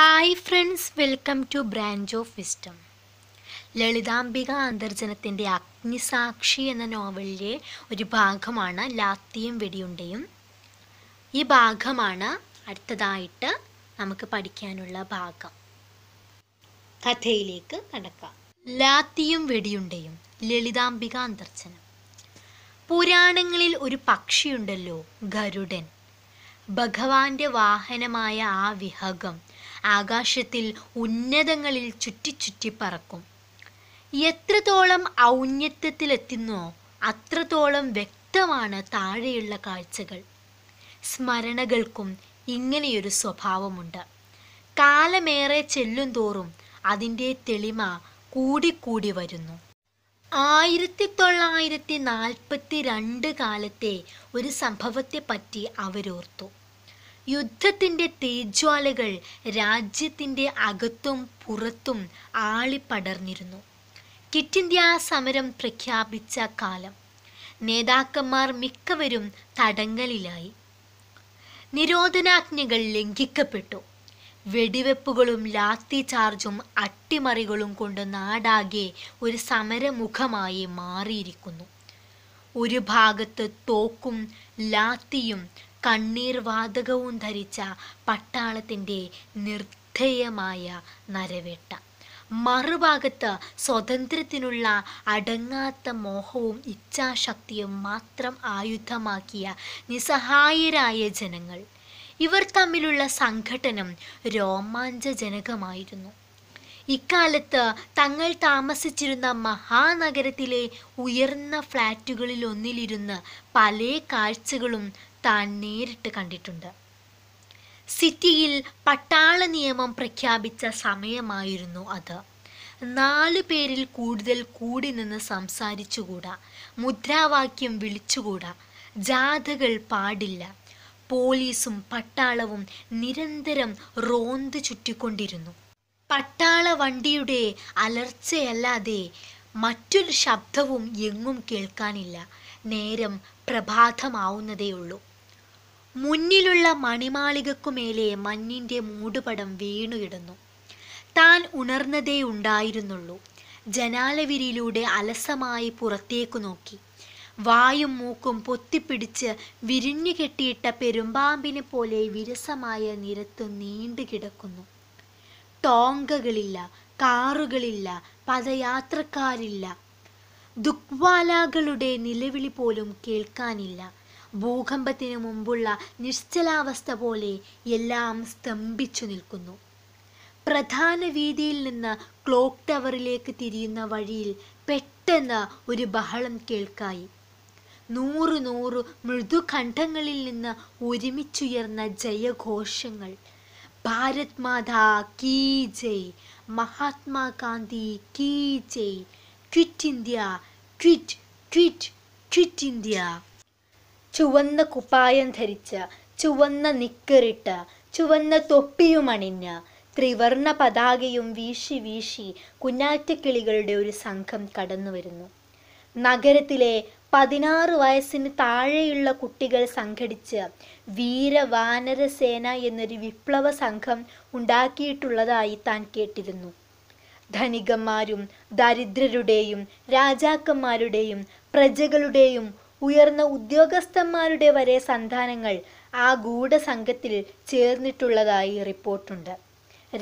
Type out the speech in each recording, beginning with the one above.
hi friends welcome to branch of wisdom Lalithambika അന്തർജനത്തിൻ്റെ അഗ്നിസാക്ഷി എന്ന നോവലിലെ ഒരു ഭാഗമാണ് ലാത്തിയും വെടിയുണ്ടയും ഈ ഭാഗമാണ് അടുത്തതായിട്ട് നമുക്ക് പഠിക്കാനുള്ള ഭാഗം കഥയിലേക്ക് കടക്കാം ലാത്തിയും വെടിയുണ്ടയും ലളിതാംബിക അന്തർജനം പുരാണങ്ങളിൽ ഒരു പക്ഷിയുണ്ടല്ലോ ഗരുഡൻ ഭഗവാന്റെ വാഹനമായ ആ വിഹകം ആകാശത്തിൽ ഉന്നതങ്ങളിൽ ചുറ്റി ചുറ്റി പറക്കും എത്രത്തോളം ഔന്നത്യത്തിലെത്തുന്നോ അത്രത്തോളം വ്യക്തമാണ് താഴെയുള്ള കാഴ്ചകൾ സ്മരണകൾക്കും ഇങ്ങനെയൊരു സ്വഭാവമുണ്ട് കാലമേറെ ചെല്ലും തോറും അതിൻ്റെ തെളിമ കൂടിക്കൂടി വരുന്നു ആയിരത്തി തൊള്ളായിരത്തി നാൽപ്പത്തി രണ്ട് കാലത്തെ ഒരു സംഭവത്തെപ്പറ്റി അവരോർത്തു യുദ്ധത്തിൻ്റെ തേജ്വാലകൾ രാജ്യത്തിൻ്റെ അകത്തും പുറത്തും ആളിപ്പടർന്നിരുന്നു കിറ്റ് ഇന്ത്യ സമരം പ്രഖ്യാപിച്ച കാലം നേതാക്കന്മാർ മിക്കവരും തടങ്കലിലായി നിരോധനാജ്ഞകൾ ലംഘിക്കപ്പെട്ടു വെടിവെപ്പുകളും ലാത്തി ചാർജും അട്ടിമറികളും കൊണ്ട് നാടാകെ ഒരു സമരമുഖമായി മാറിയിരിക്കുന്നു ഒരു ഭാഗത്ത് തോക്കും ലാത്തിയും കണ്ണീർ വാതകവും ധരിച്ച പട്ടാളത്തിൻ്റെ നിർദ്ധേയമായ നരവേട്ട മറുഭാഗത്ത് സ്വതന്ത്രത്തിനുള്ള അടങ്ങാത്ത മോഹവും ഇച്ഛാശക്തിയും മാത്രം ആയുധമാക്കിയ നിസ്സഹായരായ ജനങ്ങൾ ഇവർ തമ്മിലുള്ള സംഘടനം രോമാഞ്ചജനകമായിരുന്നു ഇക്കാലത്ത് തങ്ങൾ താമസിച്ചിരുന്ന മഹാനഗരത്തിലെ ഉയർന്ന ഫ്ലാറ്റുകളിൽ ഒന്നിലിരുന്ന് പല കാഴ്ചകളും താൻ നേരിട്ട് കണ്ടിട്ടുണ്ട് സിറ്റിയിൽ പട്ടാള നിയമം പ്രഖ്യാപിച്ച സമയമായിരുന്നു അത് നാലു പേരിൽ കൂടുതൽ കൂടി നിന്ന് സംസാരിച്ചുകൂടാ മുദ്രാവാക്യം വിളിച്ചുകൂടാ ജാഥകൾ പാടില്ല പോലീസും പട്ടാളവും നിരന്തരം റോന്ത് ചുറ്റിക്കൊണ്ടിരുന്നു പട്ടാള വണ്ടിയുടെ അലർച്ചയല്ലാതെ മറ്റൊരു ശബ്ദവും എങ്ങും കേൾക്കാനില്ല നേരം പ്രഭാതമാവുന്നതേയുള്ളൂ മുന്നിലുള്ള മണിമാളികക്കുമേലെ മഞ്ഞിൻ്റെ മൂടുപടം വീണുകിടന്നു താൻ ഉണർന്നതേ ഉണ്ടായിരുന്നുള്ളൂ ജനാലവിരിയിലൂടെ അലസമായി പുറത്തേക്കു നോക്കി വായും മൂക്കും പൊത്തിപ്പിടിച്ച് വിരിഞ്ഞു കെട്ടിയിട്ട പെരുമ്പാമ്പിനെ പോലെ വിരസമായ നിരത്ത് നീണ്ടു കിടക്കുന്നു ടോങ്കകളില്ല കാറുകളില്ല പദയാത്രക്കാരില്ല ദുക്വാലാകളുടെ നിലവിളി പോലും കേൾക്കാനില്ല ഭൂകമ്പത്തിനു മുമ്പുള്ള നിശ്ചലാവസ്ഥ പോലെ എല്ലാം സ്തംഭിച്ചു നിൽക്കുന്നു പ്രധാന വീതിയിൽ നിന്ന് ക്ലോക്ക് ടവറിലേക്ക് തിരിയുന്ന വഴിയിൽ പെട്ടെന്ന് ഒരു ബഹളം കേൾക്കായി നൂറു നൂറു മൃദുഖണ്ഡങ്ങളിൽ നിന്ന് ഒരുമിച്ചുയർന്ന ജയഘോഷങ്ങൾ ഭാരത് മാതാ കീ ജയ് മഹാത്മാഗാന്ധി കീ ജയ് quit India quit quit quit India ചുവന്ന കുപ്പായം ധരിച്ച ചുവന്ന നിക്കറിട്ട ചുവന്ന തൊപ്പിയുമണിഞ്ഞ ത്രിവർണ പതാകയും വീശി വീശി കുഞ്ഞാറ്റക്കിളികളുടെ ഒരു സംഘം കടന്നു വരുന്നു നഗരത്തിലെ പതിനാറ് വയസ്സിന് താഴെയുള്ള കുട്ടികൾ സംഘടിച്ച് വീര വാനര സേന എന്നൊരു വിപ്ലവ സംഘം ഉണ്ടാക്കിയിട്ടുള്ളതായി താൻ കേട്ടിരുന്നു ധനികന്മാരും ദരിദ്രരുടെയും രാജാക്കന്മാരുടെയും പ്രജകളുടെയും ഉയർന്ന ഉദ്യോഗസ്ഥന്മാരുടെ വരെ സന്താനങ്ങൾ ആ ഗൂഢസംഘത്തിൽ ചേർന്നിട്ടുള്ളതായി റിപ്പോർട്ടുണ്ട്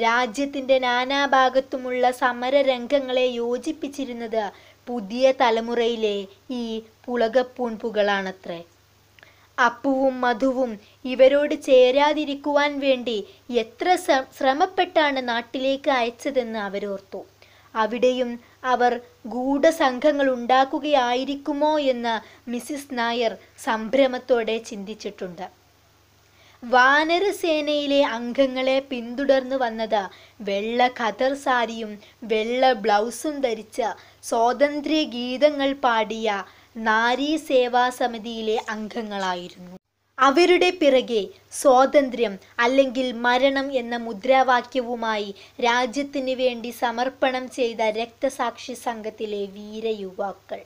രാജ്യത്തിൻ്റെ നാനാഭാഗത്തുമുള്ള സമരരംഗങ്ങളെ യോജിപ്പിച്ചിരുന്നത് പുതിയ തലമുറയിലെ ഈ പുളകപ്പൂൺപുകളാണത്രേ അപ്പുവും മധുവും ഇവരോട് ചേരാതിരിക്കുവാൻ വേണ്ടി എത്ര ശ്രമപ്പെട്ടാണ് നാട്ടിലേക്ക് അയച്ചതെന്ന് അവരോർത്തു അവിടെയും അവർ ഗൂഢസംഘങ്ങൾ ഉണ്ടാക്കുകയായിരിക്കുമോ എന്ന് മിസിസ് നായർ സംഭ്രമത്തോടെ ചിന്തിച്ചിട്ടുണ്ട് വാനരസേനയിലെ അംഗങ്ങളെ പിന്തുടർന്നു വന്നത് വെള്ള ഖദർ സാരിയും വെള്ള ബ്ലൗസും ധരിച്ച സ്വാതന്ത്ര്യ ഗീതങ്ങൾ പാടിയ നാരീ സേവാ സമിതിയിലെ അംഗങ്ങളായിരുന്നു അവരുടെ പിറകെ സ്വാതന്ത്ര്യം അല്ലെങ്കിൽ മരണം എന്ന മുദ്രാവാക്യവുമായി രാജ്യത്തിന് വേണ്ടി സമർപ്പണം ചെയ്ത രക്തസാക്ഷി സംഘത്തിലെ വീര യുവാക്കൾ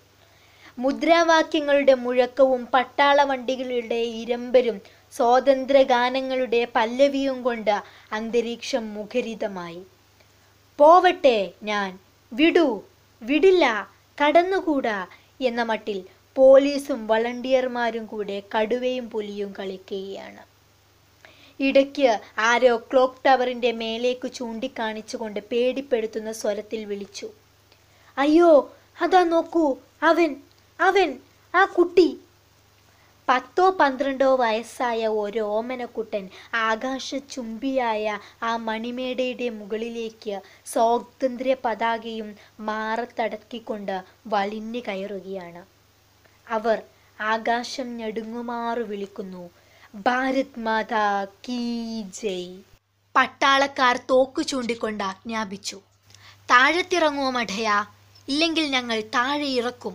മുദ്രാവാക്യങ്ങളുടെ മുഴക്കവും പട്ടാള വണ്ടികളുടെ ഇരമ്പരും സ്വാതന്ത്ര്യ ഗാനങ്ങളുടെ പല്ലവിയും കൊണ്ട് അന്തരീക്ഷം മുഖരിതമായി പോവട്ടെ ഞാൻ വിടൂ വിടില്ല കടന്നുകൂടാ എന്ന മട്ടിൽ പോലീസും വളണ്ടിയർമാരും കൂടെ കടുവയും പുലിയും കളിക്കുകയാണ് ഇടയ്ക്ക് ആരോ ക്ലോക്ക് ടവറിൻ്റെ മേലേക്ക് ചൂണ്ടിക്കാണിച്ചുകൊണ്ട് പേടിപ്പെടുത്തുന്ന സ്വരത്തിൽ വിളിച്ചു അയ്യോ അതാ നോക്കൂ അവൻ അവൻ ആ കുട്ടി പത്തോ പന്ത്രണ്ടോ വയസ്സായ ഒരു ഓമനക്കുട്ടൻ ചുംബിയായ ആ മണിമേടയുടെ മുകളിലേക്ക് സ്വാതന്ത്ര്യ പതാകയും മാറത്തടക്കിക്കൊണ്ട് വലിഞ്ഞു കയറുകയാണ് അവർ ആകാശം ഞെടുങ്ങുമാറു വിളിക്കുന്നു ഭാരത് മാതാ കീ ജയ് പട്ടാളക്കാർ തോക്ക് ചൂണ്ടിക്കൊണ്ട് ആജ്ഞാപിച്ചു താഴത്തിറങ്ങുമോ മഠയാ ഇല്ലെങ്കിൽ ഞങ്ങൾ താഴെ ഇറക്കും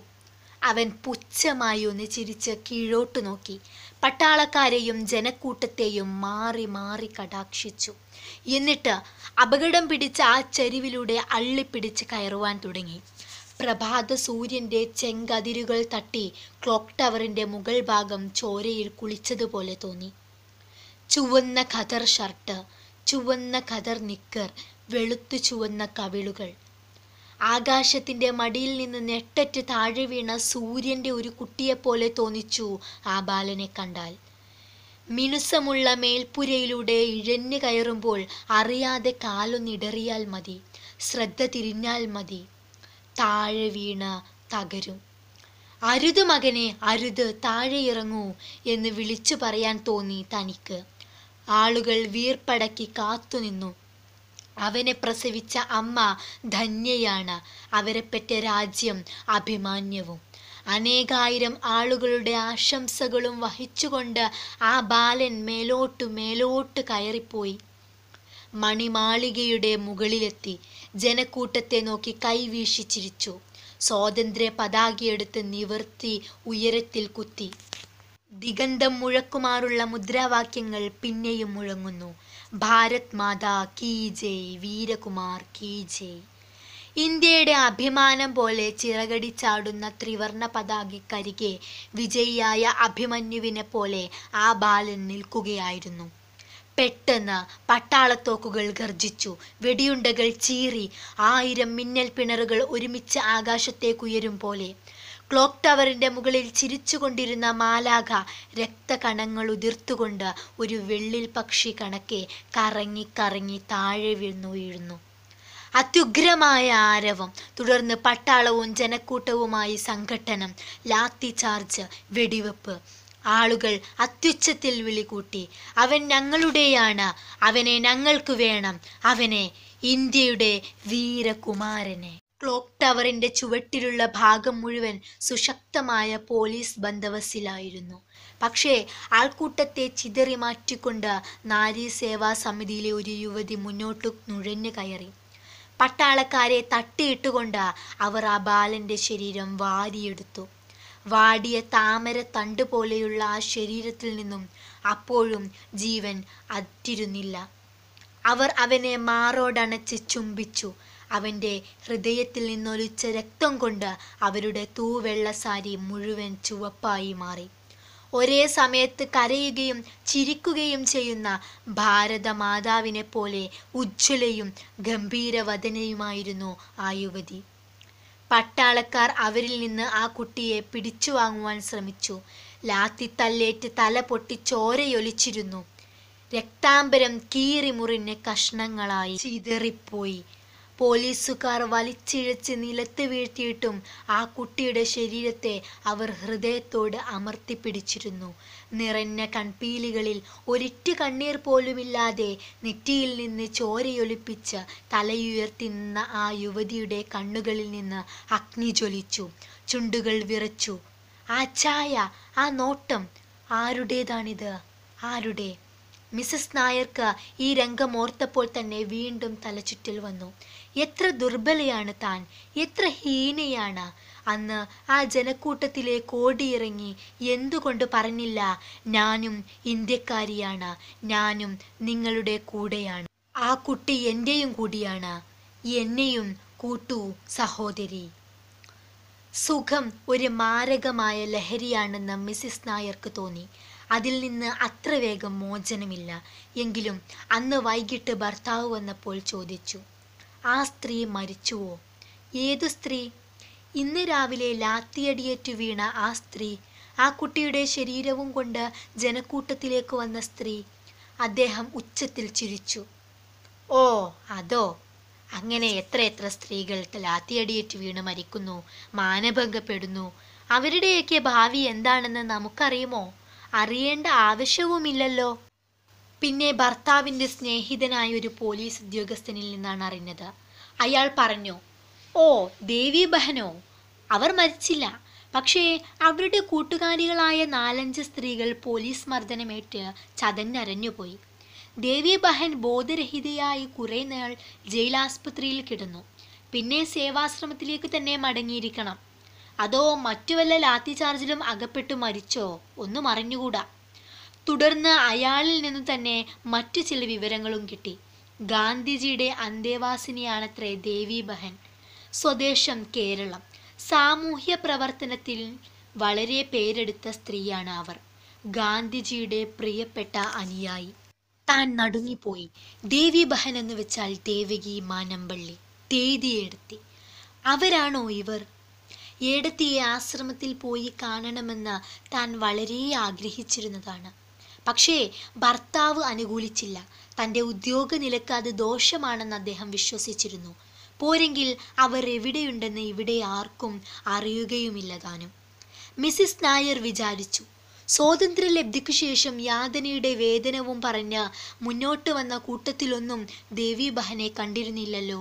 അവൻ പുച്ഛമായി ഒന്ന് ചിരിച്ച് കീഴോട്ടു നോക്കി പട്ടാളക്കാരെയും ജനക്കൂട്ടത്തെയും മാറി മാറി കടാക്ഷിച്ചു എന്നിട്ട് അപകടം പിടിച്ച ആ ചെരുവിലൂടെ അള്ളിപ്പിടിച്ച് കയറുവാൻ തുടങ്ങി പ്രഭാത സൂര്യന്റെ ചെങ്കതിരുകൾ തട്ടി ക്ലോക്ക് ടവറിൻ്റെ മുകൾ ഭാഗം ചോരയിൽ കുളിച്ചതുപോലെ തോന്നി ചുവന്ന ഖദർ ഷർട്ട് ചുവന്ന ഖദർ നിക്കർ വെളുത്തു ചുവന്ന കവിളുകൾ ആകാശത്തിൻ്റെ മടിയിൽ നിന്ന് നെട്ടറ്റ് താഴെ വീണ സൂര്യൻ്റെ ഒരു കുട്ടിയെപ്പോലെ തോന്നിച്ചു ആ ബാലനെ കണ്ടാൽ മിനുസമുള്ള മേൽപ്പുരയിലൂടെ ഇഴഞ്ഞു കയറുമ്പോൾ അറിയാതെ കാലൊന്നിടറിയാൽ മതി ശ്രദ്ധ തിരിഞ്ഞാൽ മതി താഴെ വീണ തകരും അരുത് മകനെ അരുത് താഴെ ഇറങ്ങൂ എന്ന് വിളിച്ചു പറയാൻ തോന്നി തനിക്ക് ആളുകൾ വീർപ്പടക്കി കാത്തുനിന്നു അവനെ പ്രസവിച്ച അമ്മ ധന്യയാണ് പറ്റിയ രാജ്യം അഭിമാന്യവും അനേകായിരം ആളുകളുടെ ആശംസകളും വഹിച്ചുകൊണ്ട് ആ ബാലൻ മേലോട്ട് മേലോട്ട് കയറിപ്പോയി മണിമാളികയുടെ മുകളിലെത്തി ജനക്കൂട്ടത്തെ നോക്കി കൈവീശി ചിരിച്ചു സ്വാതന്ത്ര്യ പതാകയെടുത്ത് നിവർത്തി ഉയരത്തിൽ കുത്തി ദിഗന്ധം മുഴക്കുമാറുള്ള മുദ്രാവാക്യങ്ങൾ പിന്നെയും മുഴങ്ങുന്നു ഭാരത് മാതാ കീ ജയ് വീരകുമാർ കീ ജയ് ഇന്ത്യയുടെ അഭിമാനം പോലെ ചിറകടിച്ചാടുന്ന ത്രിവർണ പതാകക്കരികെ വിജയിയായ അഭിമന്യുവിനെ പോലെ ആ ബാലൻ നിൽക്കുകയായിരുന്നു പെട്ടെന്ന് പട്ടാളത്തോക്കുകൾ ഗർജിച്ചു വെടിയുണ്ടകൾ ചീറി ആയിരം മിന്നൽ പിണറുകൾ ഒരുമിച്ച് ആകാശത്തേക്കുയരും പോലെ ക്ലോക്ക് ടവറിൻ്റെ മുകളിൽ ചിരിച്ചുകൊണ്ടിരുന്ന മാലാഖ രക്തകണങ്ങൾ ഉതിർത്തുകൊണ്ട് ഒരു വെള്ളിൽ പക്ഷി കണക്കെ കറങ്ങി കറങ്ങി താഴെ വീണു വീഴുന്നു അത്യുഗ്രമായ ആരവം തുടർന്ന് പട്ടാളവും ജനക്കൂട്ടവുമായി സംഘട്ടനം ലാത്തി ചാർജ് വെടിവെപ്പ് ആളുകൾ അത്യുച്ചത്തിൽ വിളികൂട്ടി അവൻ ഞങ്ങളുടെയാണ് അവനെ ഞങ്ങൾക്ക് വേണം അവനെ ഇന്ത്യയുടെ വീരകുമാരനെ ക്ലോക്ക് ടവറിന്റെ ചുവട്ടിലുള്ള ഭാഗം മുഴുവൻ സുശക്തമായ പോലീസ് ബന്ധവസിലായിരുന്നു പക്ഷേ ആൾക്കൂട്ടത്തെ ചിതറി മാറ്റിക്കൊണ്ട് നാരി സേവാ സമിതിയിലെ ഒരു യുവതി മുന്നോട്ട് നുഴഞ്ഞു കയറി പട്ടാളക്കാരെ തട്ടിയിട്ടുകൊണ്ട് അവർ ആ ബാലന്റെ ശരീരം വാരിയെടുത്തു വാടിയ താമര തണ്ട് പോലെയുള്ള ആ ശരീരത്തിൽ നിന്നും അപ്പോഴും ജീവൻ അറ്റിരുന്നില്ല അവർ അവനെ മാറോടണച്ച് ചുംബിച്ചു അവൻ്റെ ഹൃദയത്തിൽ നിന്നൊലിച്ച രക്തം കൊണ്ട് അവരുടെ തൂവെള്ള സാരി മുഴുവൻ ചുവപ്പായി മാറി ഒരേ സമയത്ത് കരയുകയും ചിരിക്കുകയും ചെയ്യുന്ന മാതാവിനെ പോലെ ഉജ്ജ്വലയും ഗംഭീരവദനയുമായിരുന്നു ആ യുവതി പട്ടാളക്കാർ അവരിൽ നിന്ന് ആ കുട്ടിയെ പിടിച്ചു വാങ്ങുവാൻ ശ്രമിച്ചു ലാത്തി തല്ലേറ്റ് തല പൊട്ടി ചോരയൊലിച്ചിരുന്നു രക്താംബരം കീറിമുറിഞ്ഞ് കഷ്ണങ്ങളായി ചിതറിപ്പോയി പോലീസുകാർ വലിച്ചിഴച്ച് നിലത്ത് വീഴ്ത്തിയിട്ടും ആ കുട്ടിയുടെ ശരീരത്തെ അവർ ഹൃദയത്തോട് അമർത്തിപ്പിടിച്ചിരുന്നു നിറഞ്ഞ കൺപീലികളിൽ ഒരിറ്റു കണ്ണീർ പോലുമില്ലാതെ നെറ്റിയിൽ നിന്ന് ചോരയൊലിപ്പിച്ച് തലയുയർത്തി നിന്ന ആ യുവതിയുടെ കണ്ണുകളിൽ നിന്ന് അഗ്നി ജ്വലിച്ചു ചുണ്ടുകൾ വിറച്ചു ആ ചായ ആ നോട്ടം ആരുടേതാണിത് ആരുടെ മിസസ് നായർക്ക് ഈ രംഗം ഓർത്തപ്പോൾ തന്നെ വീണ്ടും തലചുറ്റൽ വന്നു എത്ര ദുർബലയാണ് താൻ എത്ര ഹീനയാണ് അന്ന് ആ ജനക്കൂട്ടത്തിലെ കോടിയിറങ്ങി എന്തുകൊണ്ട് പറഞ്ഞില്ല ഞാനും ഇന്ത്യക്കാരിയാണ് ഞാനും നിങ്ങളുടെ കൂടെയാണ് ആ കുട്ടി എൻ്റെയും കൂടിയാണ് എന്നെയും കൂട്ടു സഹോദരി സുഖം ഒരു മാരകമായ ലഹരിയാണെന്ന് മിസ്സിസ് നായർക്ക് തോന്നി അതിൽ നിന്ന് അത്ര വേഗം മോചനമില്ല എങ്കിലും അന്ന് വൈകിട്ട് ഭർത്താവ് വന്നപ്പോൾ ചോദിച്ചു ആ സ്ത്രീ മരിച്ചുവോ ഏതു സ്ത്രീ ഇന്ന് രാവിലെ ലാത്തിയടിയേറ്റു വീണ ആ സ്ത്രീ ആ കുട്ടിയുടെ ശരീരവും കൊണ്ട് ജനക്കൂട്ടത്തിലേക്ക് വന്ന സ്ത്രീ അദ്ദേഹം ഉച്ചത്തിൽ ചിരിച്ചു ഓ അതോ അങ്ങനെ എത്ര എത്ര സ്ത്രീകൾ ലാത്തിയടിയേറ്റ് വീണ് മരിക്കുന്നു മാനഭംഗപ്പെടുന്നു അവരുടെയൊക്കെ ഭാവി എന്താണെന്ന് നമുക്കറിയുമോ അറിയേണ്ട ആവശ്യവുമില്ലല്ലോ പിന്നെ ഭർത്താവിൻ്റെ സ്നേഹിതനായ ഒരു പോലീസ് ഉദ്യോഗസ്ഥനിൽ നിന്നാണ് അറിഞ്ഞത് അയാൾ പറഞ്ഞു ഓ ദേവി ബഹനോ അവർ മരിച്ചില്ല പക്ഷേ അവരുടെ കൂട്ടുകാരികളായ നാലഞ്ച് സ്ത്രീകൾ പോലീസ് മർദ്ദനമേറ്റ് ചതഞ്ഞരഞ്ഞുപോയി ദേവി ബഹൻ ബോധരഹിതയായി കുറേ നാൾ ജയിലാസ്പത്രിയിൽ കിടന്നു പിന്നെ സേവാശ്രമത്തിലേക്ക് തന്നെ മടങ്ങിയിരിക്കണം അതോ മറ്റു വല്ല ലാത്തിചാർജിലും അകപ്പെട്ടു മരിച്ചോ ഒന്നും അറിഞ്ഞുകൂടാ തുടർന്ന് അയാളിൽ നിന്ന് തന്നെ മറ്റു ചില വിവരങ്ങളും കിട്ടി ഗാന്ധിജിയുടെ അന്തേവാസിനിയാണത്രേ ദേവി ബഹൻ സ്വദേശം കേരളം സാമൂഹ്യ പ്രവർത്തനത്തിൽ വളരെ പേരെടുത്ത സ്ത്രീയാണ് അവർ ഗാന്ധിജിയുടെ പ്രിയപ്പെട്ട അനുയായി താൻ നടുങ്ങിപ്പോയി ദേവി ബഹൻ എന്ന് വെച്ചാൽ ദേവകി മാനമ്പള്ളി തേതി അവരാണോ ഇവർ എടത്തിയെ ആശ്രമത്തിൽ പോയി കാണണമെന്ന് താൻ വളരെ ആഗ്രഹിച്ചിരുന്നതാണ് പക്ഷേ ഭർത്താവ് അനുകൂലിച്ചില്ല തൻ്റെ ഉദ്യോഗ നിലക്ക് അത് ദോഷമാണെന്ന് അദ്ദേഹം വിശ്വസിച്ചിരുന്നു പോരെങ്കിൽ അവർ എവിടെയുണ്ടെന്ന് ഇവിടെ ആർക്കും അറിയുകയുമില്ല താനും മിസിസ് നായർ വിചാരിച്ചു ലബ്ധിക്കു ശേഷം യാതനയുടെ വേദനവും പറഞ്ഞ് മുന്നോട്ട് വന്ന കൂട്ടത്തിലൊന്നും ദേവി ബഹനെ കണ്ടിരുന്നില്ലല്ലോ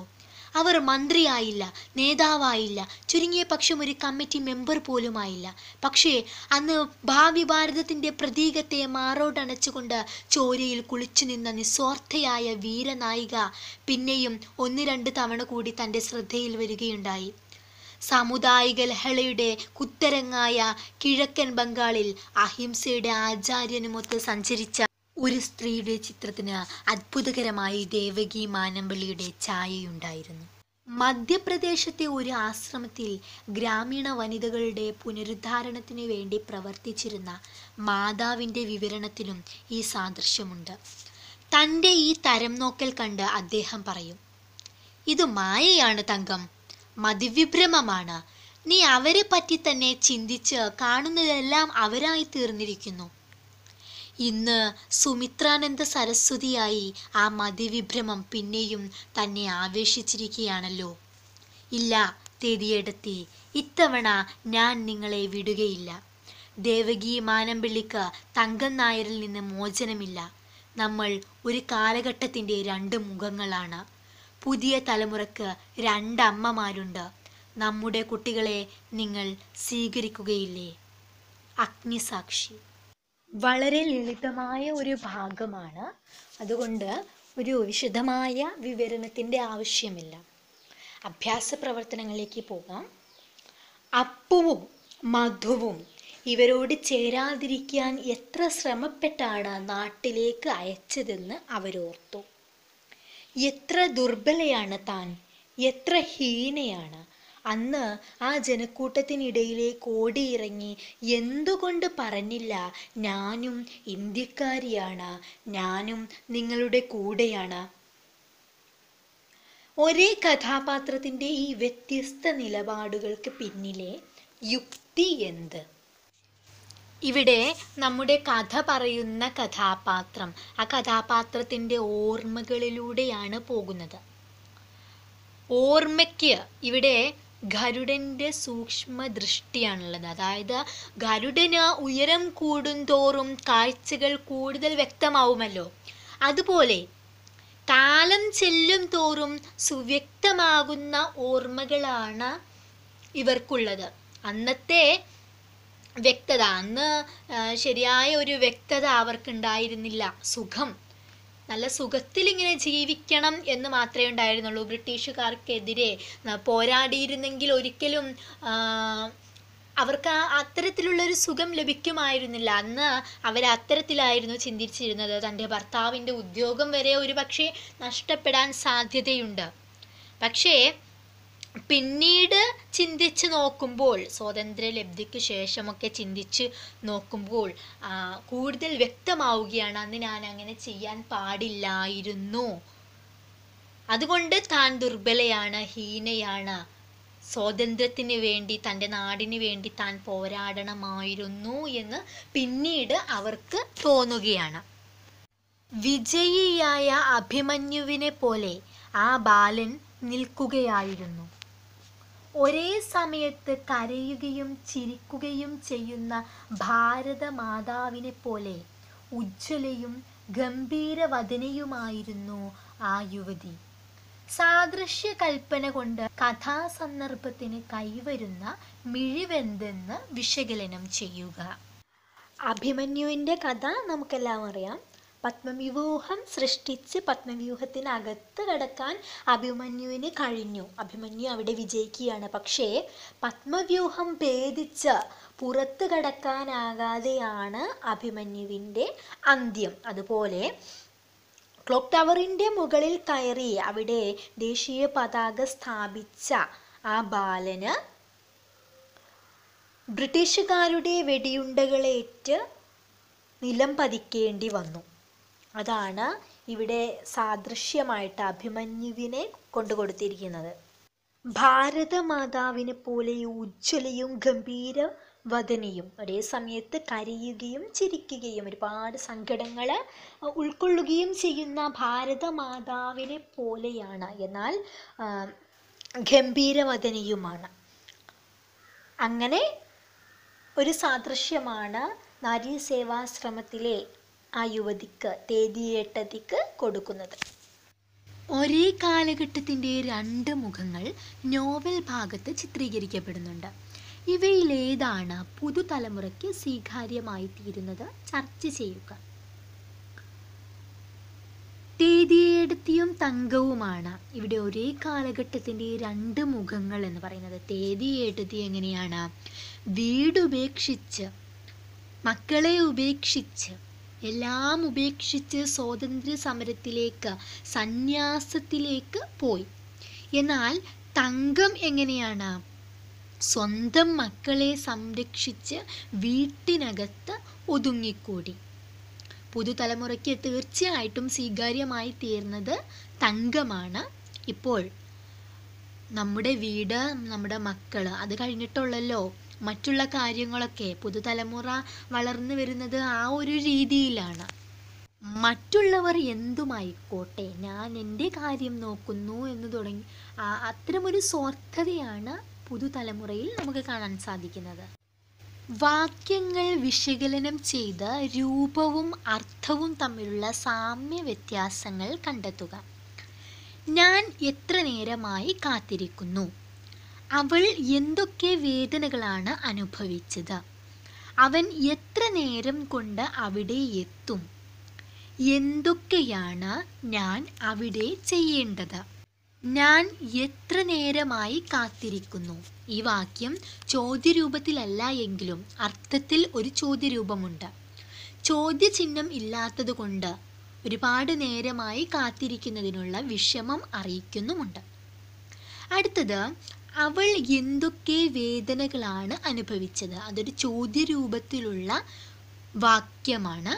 അവർ മന്ത്രിയായില്ല നേതാവായില്ല ചുരുങ്ങിയ പക്ഷം ഒരു കമ്മിറ്റി മെമ്പർ പോലുമായില്ല പക്ഷേ അന്ന് ഭാവി ഭാരതത്തിൻ്റെ പ്രതീകത്തെ മാറോടണച്ചുകൊണ്ട് ചോരയിൽ കുളിച്ചു നിന്ന നിസ്വാർത്ഥയായ വീരനായിക പിന്നെയും ഒന്ന് രണ്ട് തവണ കൂടി തൻ്റെ ശ്രദ്ധയിൽ വരികയുണ്ടായി സാമുദായിക ലഹളയുടെ കുത്തരങ്ങായ കിഴക്കൻ ബംഗാളിൽ അഹിംസയുടെ ആചാര്യനുമൊത്ത് സഞ്ചരിച്ച ഒരു സ്ത്രീയുടെ ചിത്രത്തിന് അത്ഭുതകരമായി ദേവകി മാനമ്പള്ളിയുടെ ഛായയുണ്ടായിരുന്നു മധ്യപ്രദേശത്തെ ഒരു ആശ്രമത്തിൽ ഗ്രാമീണ വനിതകളുടെ പുനരുദ്ധാരണത്തിനു വേണ്ടി പ്രവർത്തിച്ചിരുന്ന മാതാവിൻ്റെ വിവരണത്തിലും ഈ സാദൃശ്യമുണ്ട് തൻ്റെ ഈ തരം നോക്കൽ കണ്ട് അദ്ദേഹം പറയും ഇത് മായയാണ് തങ്കം മതിവിഭ്രമമാണ് നീ അവരെ പറ്റി തന്നെ ചിന്തിച്ച് കാണുന്നതെല്ലാം അവരായി തീർന്നിരിക്കുന്നു ഇന്ന് സുമിത്രാനന്ദ സരസ്വതിയായി ആ മതിവിഭ്രമം പിന്നെയും തന്നെ ആവേശിച്ചിരിക്കുകയാണല്ലോ ഇല്ല തേതിയെടുത്തി ഇത്തവണ ഞാൻ നിങ്ങളെ വിടുകയില്ല ദേവകി മാനമ്പിള്ളിക്ക് തങ്കം നായരിൽ നിന്ന് മോചനമില്ല നമ്മൾ ഒരു കാലഘട്ടത്തിൻ്റെ രണ്ട് മുഖങ്ങളാണ് പുതിയ തലമുറക്ക് രണ്ട് അമ്മമാരുണ്ട് നമ്മുടെ കുട്ടികളെ നിങ്ങൾ സ്വീകരിക്കുകയില്ലേ അഗ്നിസാക്ഷി വളരെ ലളിതമായ ഒരു ഭാഗമാണ് അതുകൊണ്ട് ഒരു വിശദമായ വിവരണത്തിൻ്റെ ആവശ്യമില്ല അഭ്യാസ പ്രവർത്തനങ്ങളിലേക്ക് പോകാം അപ്പുവും മധുവും ഇവരോട് ചേരാതിരിക്കാൻ എത്ര ശ്രമപ്പെട്ടാണ് നാട്ടിലേക്ക് അയച്ചതെന്ന് അവരോർത്തു എത്ര ദുർബലയാണ് താൻ എത്ര ഹീനയാണ് അന്ന് ആ ജനക്കൂട്ടത്തിനിടയിലെ കോടിയിറങ്ങി എന്തുകൊണ്ട് പറഞ്ഞില്ല ഞാനും ഇന്ത്യക്കാരിയാണ് ഞാനും നിങ്ങളുടെ കൂടെയാണ് ഒരേ കഥാപാത്രത്തിൻ്റെ ഈ വ്യത്യസ്ത നിലപാടുകൾക്ക് പിന്നിലെ യുക്തി എന്ത് ഇവിടെ നമ്മുടെ കഥ പറയുന്ന കഥാപാത്രം ആ കഥാപാത്രത്തിൻ്റെ ഓർമ്മകളിലൂടെയാണ് പോകുന്നത് ഓർമ്മയ്ക്ക് ഇവിടെ ഗരുഡൻ്റെ സൂക്ഷ്മ ദൃഷ്ടിയാണുള്ളത് അതായത് ഗരുഡന് ഉയരം കൂടുന്തോറും കാഴ്ചകൾ കൂടുതൽ വ്യക്തമാവുമല്ലോ അതുപോലെ കാലം ചെല്ലും തോറും സുവ്യക്തമാകുന്ന ഓർമ്മകളാണ് ഇവർക്കുള്ളത് അന്നത്തെ വ്യക്തത അന്ന് ശരിയായ ഒരു വ്യക്തത അവർക്കുണ്ടായിരുന്നില്ല സുഖം നല്ല സുഖത്തിൽ ഇങ്ങനെ ജീവിക്കണം എന്ന് മാത്രമേ ഉണ്ടായിരുന്നുള്ളൂ ബ്രിട്ടീഷുകാർക്കെതിരെ പോരാടിയിരുന്നെങ്കിൽ ഒരിക്കലും അവർക്ക് ഒരു സുഖം ലഭിക്കുമായിരുന്നില്ല അന്ന് അവർ അത്തരത്തിലായിരുന്നു ചിന്തിച്ചിരുന്നത് തൻ്റെ ഭർത്താവിൻ്റെ ഉദ്യോഗം വരെ ഒരു പക്ഷേ നഷ്ടപ്പെടാൻ സാധ്യതയുണ്ട് പക്ഷേ പിന്നീട് ചിന്തിച്ച് നോക്കുമ്പോൾ ലബ്ധിക്ക് ശേഷമൊക്കെ ചിന്തിച്ച് നോക്കുമ്പോൾ കൂടുതൽ വ്യക്തമാവുകയാണ് അന്ന് ഞാൻ അങ്ങനെ ചെയ്യാൻ പാടില്ലായിരുന്നു അതുകൊണ്ട് താൻ ദുർബലയാണ് ഹീനയാണ് സ്വാതന്ത്ര്യത്തിന് വേണ്ടി തൻ്റെ നാടിന് വേണ്ടി താൻ പോരാടണമായിരുന്നു എന്ന് പിന്നീട് അവർക്ക് തോന്നുകയാണ് വിജയിയായ അഭിമന്യുവിനെ പോലെ ആ ബാലൻ നിൽക്കുകയായിരുന്നു ഒരേ സമയത്ത് കരയുകയും ചിരിക്കുകയും ചെയ്യുന്ന ഭാരതമാതാവിനെ പോലെ ഉജ്ജ്വലയും ഗംഭീരവദനയുമായിരുന്നു ആ യുവതി സാദൃശ്യ കൽപ്പന കൊണ്ട് കഥാസന്ദർഭത്തിന് കൈവരുന്ന മിഴിവെന്തെന്ന് വിശകലനം ചെയ്യുക അഭിമന്യുവിൻ്റെ കഥ നമുക്കെല്ലാം അറിയാം പത്മവ്യൂഹം സൃഷ്ടിച്ച് പത്മവ്യൂഹത്തിനകത്ത് കടക്കാൻ അഭിമന്യുവിന് കഴിഞ്ഞു അഭിമന്യു അവിടെ വിജയിക്കുകയാണ് പക്ഷേ പത്മവ്യൂഹം ഭേദിച്ച് പുറത്ത് കടക്കാനാകാതെയാണ് അഭിമന്യുവിൻ്റെ അന്ത്യം അതുപോലെ ക്ലോക്ക് ടവറിൻ്റെ മുകളിൽ കയറി അവിടെ ദേശീയ പതാക സ്ഥാപിച്ച ആ ബാലന് ബ്രിട്ടീഷുകാരുടെ വെടിയുണ്ടകളേറ്റ് നിലം പതിക്കേണ്ടി വന്നു അതാണ് ഇവിടെ സാദൃശ്യമായിട്ട് അഭിമന്യുവിനെ കൊണ്ടുകൊടുത്തിരിക്കുന്നത് ഭാരതമാതാവിനെ പോലെ ഉജ്ജ്വലയും ഗംഭീര വദനിയും ഒരേ സമയത്ത് കരയുകയും ചിരിക്കുകയും ഒരുപാട് സങ്കടങ്ങൾ ഉൾക്കൊള്ളുകയും ചെയ്യുന്ന ഭാരതമാതാവിനെ പോലെയാണ് എന്നാൽ ഗംഭീരവദനിയുമാണ് അങ്ങനെ ഒരു സാദൃശ്യമാണ് നാരീ സേവാശ്രമത്തിലെ ആ യുവതിക്ക് തേതിയേട്ടതിക്ക് കൊടുക്കുന്നത് ഒരേ കാലഘട്ടത്തിൻ്റെ രണ്ട് മുഖങ്ങൾ നോവൽ ഭാഗത്ത് ചിത്രീകരിക്കപ്പെടുന്നുണ്ട് ഇവയിലേതാണ് പുതുതലമുറയ്ക്ക് സ്വീകാര്യമായി തീരുന്നത് ചർച്ച ചെയ്യുക തേതിയേടത്തിയും തങ്കവുമാണ് ഇവിടെ ഒരേ കാലഘട്ടത്തിൻ്റെ രണ്ട് മുഖങ്ങൾ എന്ന് പറയുന്നത് തേതിയേടത്തി എങ്ങനെയാണ് വീടുപേക്ഷിച്ച് മക്കളെ ഉപേക്ഷിച്ച് എല്ലാം ഉപേക്ഷിച്ച് സ്വാതന്ത്ര്യ സമരത്തിലേക്ക് സന്യാസത്തിലേക്ക് പോയി എന്നാൽ തങ്കം എങ്ങനെയാണ് സ്വന്തം മക്കളെ സംരക്ഷിച്ച് വീട്ടിനകത്ത് ഒതുങ്ങിക്കൂടി പുതുതലമുറയ്ക്ക് തീർച്ചയായിട്ടും സ്വീകാര്യമായി തീർന്നത് തങ്കമാണ് ഇപ്പോൾ നമ്മുടെ വീട് നമ്മുടെ മക്കൾ അത് കഴിഞ്ഞിട്ടുള്ളല്ലോ മറ്റുള്ള കാര്യങ്ങളൊക്കെ പുതുതലമുറ വളർന്നു വരുന്നത് ആ ഒരു രീതിയിലാണ് മറ്റുള്ളവർ എന്തുമായിക്കോട്ടെ ഞാൻ എൻ്റെ കാര്യം നോക്കുന്നു എന്ന് തുടങ്ങി അത്തരമൊരു സ്വാർത്ഥതയാണ് പുതുതലമുറയിൽ നമുക്ക് കാണാൻ സാധിക്കുന്നത് വാക്യങ്ങൾ വിശകലനം ചെയ്ത് രൂപവും അർത്ഥവും തമ്മിലുള്ള സാമ്യ വ്യത്യാസങ്ങൾ കണ്ടെത്തുക ഞാൻ എത്ര നേരമായി കാത്തിരിക്കുന്നു അവൾ എന്തൊക്കെ വേദനകളാണ് അനുഭവിച്ചത് അവൻ എത്ര നേരം കൊണ്ട് അവിടെ എത്തും എന്തൊക്കെയാണ് ഞാൻ അവിടെ ചെയ്യേണ്ടത് ഞാൻ എത്ര നേരമായി കാത്തിരിക്കുന്നു ഈ വാക്യം ചോദ്യരൂപത്തിലല്ല എങ്കിലും അർത്ഥത്തിൽ ഒരു ചോദ്യരൂപമുണ്ട് ചോദ്യചിഹ്നം ഇല്ലാത്തതുകൊണ്ട് ഒരുപാട് നേരമായി കാത്തിരിക്കുന്നതിനുള്ള വിഷമം അറിയിക്കുന്നുമുണ്ട് അടുത്തത് അവൾ എന്തൊക്കെ വേദനകളാണ് അനുഭവിച്ചത് അതൊരു ചോദ്യരൂപത്തിലുള്ള വാക്യമാണ്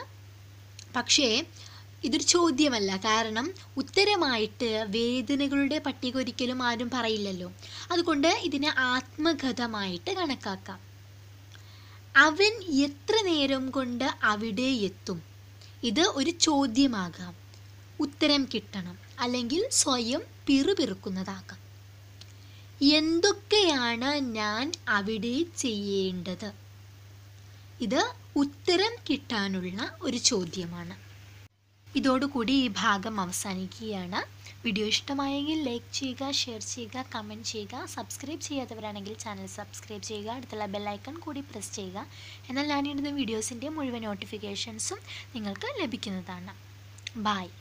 പക്ഷേ ഇതൊരു ചോദ്യമല്ല കാരണം ഉത്തരമായിട്ട് വേദനകളുടെ പട്ടിക ഒരിക്കലും ആരും പറയില്ലല്ലോ അതുകൊണ്ട് ഇതിനെ ആത്മകഥമായിട്ട് കണക്കാക്കാം അവൻ എത്ര നേരം കൊണ്ട് അവിടെ എത്തും ഇത് ഒരു ചോദ്യമാകാം ഉത്തരം കിട്ടണം അല്ലെങ്കിൽ സ്വയം പിറുപിറുക്കുന്നതാകാം എന്തൊക്കെയാണ് ഞാൻ അവിടെ ചെയ്യേണ്ടത് ഇത് ഉത്തരം കിട്ടാനുള്ള ഒരു ചോദ്യമാണ് ഇതോടുകൂടി ഈ ഭാഗം അവസാനിക്കുകയാണ് വീഡിയോ ഇഷ്ടമായെങ്കിൽ ലൈക്ക് ചെയ്യുക ഷെയർ ചെയ്യുക കമൻറ്റ് ചെയ്യുക സബ്സ്ക്രൈബ് ചെയ്യാത്തവരാണെങ്കിൽ ചാനൽ സബ്സ്ക്രൈബ് ചെയ്യുക അടുത്തുള്ള ബെല്ലൈക്കൺ കൂടി പ്രസ് ചെയ്യുക എന്നാൽ ഞാനിടുന്ന വീഡിയോസിൻ്റെ മുഴുവൻ നോട്ടിഫിക്കേഷൻസും നിങ്ങൾക്ക് ലഭിക്കുന്നതാണ് ബായ്